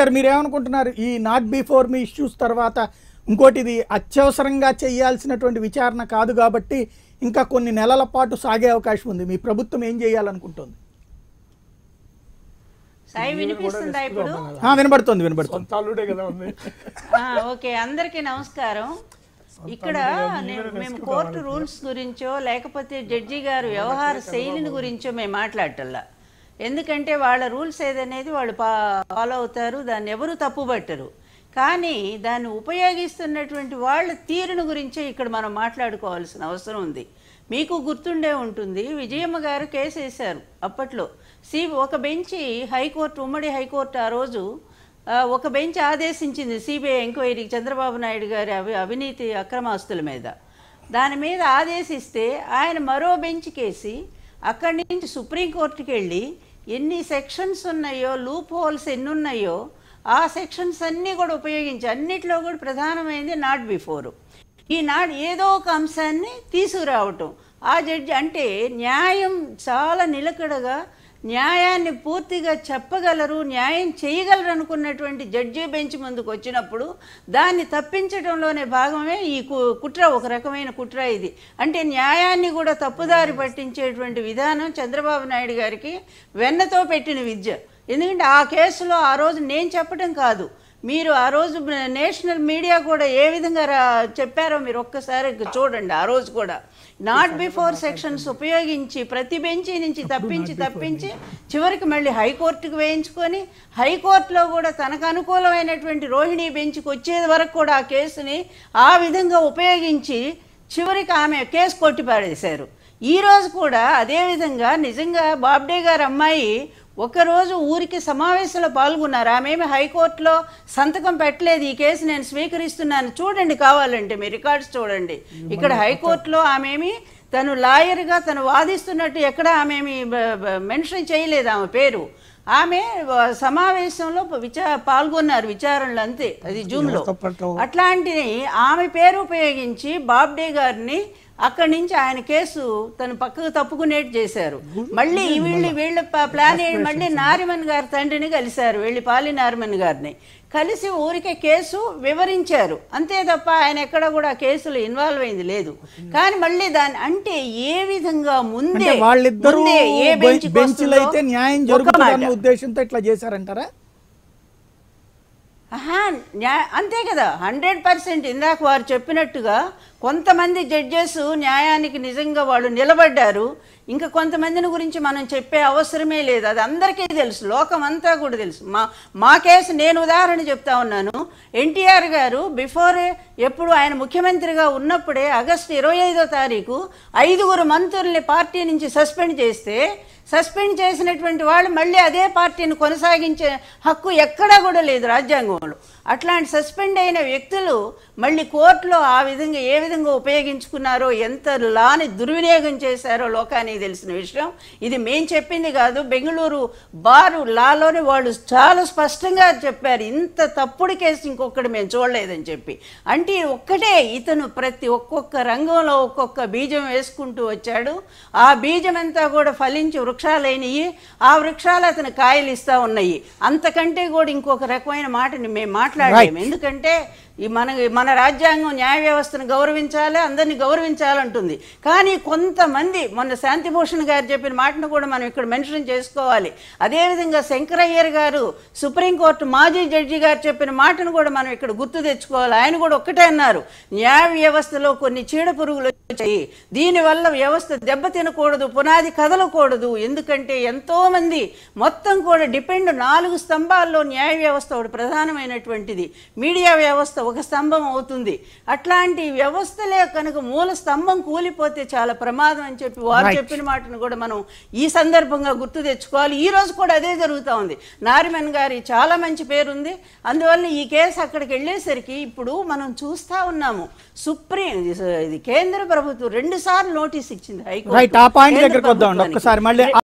గారు మీరేమనుకుంటున్నారు ఈ నాట్ బిఫోర్ మీ ఇష్యూస్ తర్వాత ఇంకోటి ఇది అత్యవసరంగా చేయాల్సినటువంటి విచారణ కాదు కాబట్టి ఇంకా కొన్ని నెలల పాటు సాగే అవకాశం ఉంది మీ ప్రభుత్వం ఏం చేయాలనుకుంటుంది వినబడుతుంది వినబడుతుంది నమస్కారం ఇక్కడ మేము కోర్టు రూల్స్ గురించో లేకపోతే జడ్జి గారు వ్యవహార శైలిని గురించో మేము మాట్లాడటల్లా ఎందుకంటే వాళ్ళ రూల్స్ ఏదనేది వాళ్ళు ఫాలో అవుతారు దాన్ని ఎవరు తప్పుబట్టరు కానీ దాన్ని ఉపయోగిస్తున్నటువంటి వాళ్ళ తీరును గురించే ఇక్కడ మనం మాట్లాడుకోవాల్సిన అవసరం ఉంది మీకు గుర్తుండే ఉంటుంది విజయమ్మ గారు కేసు వేశారు అప్పట్లో సి ఒక బెంచి హైకోర్టు ఉమ్మడి హైకోర్టు ఆ రోజు ఒక బెంచ్ ఆదేశించింది సిబిఐ ఎంక్వైరీకి చంద్రబాబు నాయుడు గారి అవి అవినీతి అక్రమాస్తుల మీద దాని మీద ఆదేశిస్తే ఆయన మరో బెంచ్ కేసి అక్కడి నుంచి సుప్రీంకోర్టుకి వెళ్ళి ఎన్ని సెక్షన్స్ ఉన్నాయో లూప్ హోల్స్ ఎన్ని ఉన్నాయో ఆ సెక్షన్స్ అన్నీ కూడా ఉపయోగించి అన్నిట్లో కూడా ప్రధానమైంది నాట్ బిఫోరు ఈ నాట్ ఏదో ఒక అంశాన్ని తీసుకురావటం ఆ జడ్జి అంటే న్యాయం చాలా నిలకడగా న్యాయాన్ని పూర్తిగా చెప్పగలరు న్యాయం చేయగలరు అనుకున్నటువంటి జడ్జి బెంచ్ ముందుకు వచ్చినప్పుడు దాన్ని తప్పించడంలోనే భాగమే ఈ కుట్ర ఒక రకమైన కుట్ర ఇది అంటే న్యాయాన్ని కూడా తప్పుదారి పట్టించేటువంటి విధానం చంద్రబాబు నాయుడు గారికి వెన్నతో పెట్టిన విద్య ఎందుకంటే ఆ కేసులో ఆ రోజు నేను చెప్పడం కాదు మీరు ఆ రోజు నేషనల్ మీడియా కూడా ఏ విధంగా చెప్పారో మీరు ఒక్కసారి చూడండి ఆ రోజు కూడా నాట్ బిఫోర్ సెక్షన్స్ ఉపయోగించి ప్రతి బెంచి నుంచి తప్పించి తప్పించి చివరికి మళ్ళీ హైకోర్టుకు వేయించుకొని హైకోర్టులో కూడా తనకు అనుకూలమైనటువంటి రోహిణి బెంచ్కి వచ్చేది వరకు కూడా ఆ కేసుని ఆ విధంగా ఉపయోగించి చివరికి ఆమె కేసు కొట్టిపారేశారు ఈరోజు కూడా అదేవిధంగా నిజంగా బాబ్డే గారు అమ్మాయి ఒకరోజు ఊరికి సమావేశంలో పాల్గొన్నారు ఆమెమి హైకోర్టులో సంతకం పెట్టలేదు ఈ కేసు నేను స్వీకరిస్తున్నాను చూడండి కావాలంటే మీ రికార్డ్స్ చూడండి ఇక్కడ హైకోర్టులో ఆమెమి తను లాయర్గా తను వాదిస్తున్నట్టు ఎక్కడ ఆమె మెన్షన్ చేయలేదు ఆమె పేరు ఆమె సమావేశంలో విచార పాల్గొన్నారు విచారణలు అంతే అది జూమ్లో అట్లాంటి ఆమె పేరు ఉపయోగించి బాబ్డే గారిని అక్కడి నుంచి ఆయన కేసు తన పక్కకు తప్పుకునేట్టు చేశారు మళ్ళీ వీళ్ళు వీళ్ళ ప్లాన్ మళ్ళీ నారిమన్ గారి తండ్రిని కలిశారు వెళ్ళి పాలి నారిమన్ గారిని కలిసి ఊరికే కేసు వివరించారు అంతే తప్ప ఆయన ఎక్కడ కూడా కేసులు ఇన్వాల్వ్ అయింది లేదు కానీ మళ్ళీ దాని అంటే ఏ విధంగా ముందే వాళ్ళిద్దరూ ఏ బెంచ్ న్యాయం ఉద్దేశంతో ఇట్లా చేశారంటారా అంతే కదా హండ్రెడ్ పర్సెంట్ ఇందాక వారు చెప్పినట్టుగా కొంతమంది జడ్జెస్ న్యాయానికి నిజంగా వాళ్ళు నిలబడ్డారు ఇంకా కొంతమందిని గురించి మనం చెప్పే అవసరమే లేదు అది అందరికీ తెలుసు లోకం అంతా కూడా తెలుసు మా మా కేసు నేను ఉదాహరణ చెప్తా ఉన్నాను ఎన్టీఆర్ గారు బిఫోర్ ఎప్పుడు ఆయన ముఖ్యమంత్రిగా ఉన్నప్పుడే ఆగస్టు ఇరవై ఐదో తారీఖు ఐదుగురు మంత్రుల్ని పార్టీ నుంచి సస్పెండ్ చేస్తే సస్పెండ్ చేసినటువంటి వాళ్ళు మళ్ళీ అదే పార్టీని కొనసాగించే హక్కు ఎక్కడా కూడా లేదు రాజ్యాంగంలో అట్లాంటి సస్పెండ్ అయిన వ్యక్తులు మళ్ళీ కోర్టులో ఆ విధంగా ఏ విధంగా విధంగా ఉపయోగించుకున్నారో ఎంత లాని దుర్వినియోగం చేశారో లోకానికి తెలిసిన విషయం ఇది మేం చెప్పింది కాదు బెంగళూరు బారు లాలోని వాళ్ళు చాలా స్పష్టంగా చెప్పారు ఇంత తప్పుడు కేసు ఇంకొకటి మేము చూడలేదని చెప్పి అంటే ఒక్కటే ఇతను ప్రతి ఒక్కొక్క రంగంలో ఒక్కొక్క బీజం వేసుకుంటూ వచ్చాడు ఆ బీజం అంతా కూడా ఫలించి వృక్షాలైనయి ఆ వృక్షాలు అతను కాయలు ఇస్తూ ఉన్నాయి అంతకంటే కూడా ఇంకొక రకమైన మాటని మేము మాట్లాడలేము ఎందుకంటే ఈ మన మన రాజ్యాంగం న్యాయ వ్యవస్థను గౌరవ గౌరవించాలి అందరినీ గౌరవించాలంటుంది కానీ కొంతమంది మొన్న శాంతిభూషణ్ గారు చెప్పిన మాటను కూడా మనం ఇక్కడ మెన్షన్ చేసుకోవాలి అదేవిధంగా శంకరయ్యర్ గారు సుప్రీంకోర్టు మాజీ జడ్జి గారు చెప్పిన మాటను కూడా మనం ఇక్కడ గుర్తు తెచ్చుకోవాలి ఆయన కూడా ఒక్కటే అన్నారు న్యాయ వ్యవస్థలో కొన్ని చీడ పురుగులు వచ్చాయి దీనివల్ల వ్యవస్థ దెబ్బ తినకూడదు పునాది కదలకూడదు ఎందుకంటే ఎంతోమంది మొత్తం కూడా డిపెండ్ నాలుగు స్తంభాల్లో న్యాయ వ్యవస్థ ఒకటి ప్రధానమైనటువంటిది మీడియా వ్యవస్థ ఒక స్తంభం అవుతుంది అట్లాంటి వ్యవస్థ వ్యవస్థలే కనుక మూల స్తంభం కూలిపోతే చాలా ప్రమాదం అని చెప్పి వారు చెప్పిన మాటను కూడా మనం ఈ సందర్భంగా గుర్తు తెచ్చుకోవాలి ఈ రోజు కూడా అదే జరుగుతూ ఉంది నారిమన్ గారి చాలా మంచి పేరుంది అందువల్ల ఈ కేసు అక్కడికి వెళ్ళేసరికి ఇప్పుడు మనం చూస్తా ఉన్నాము సుప్రీం ఇది కేంద్ర ప్రభుత్వం రెండు సార్లు నోటీస్ ఇచ్చింది హైకోర్టు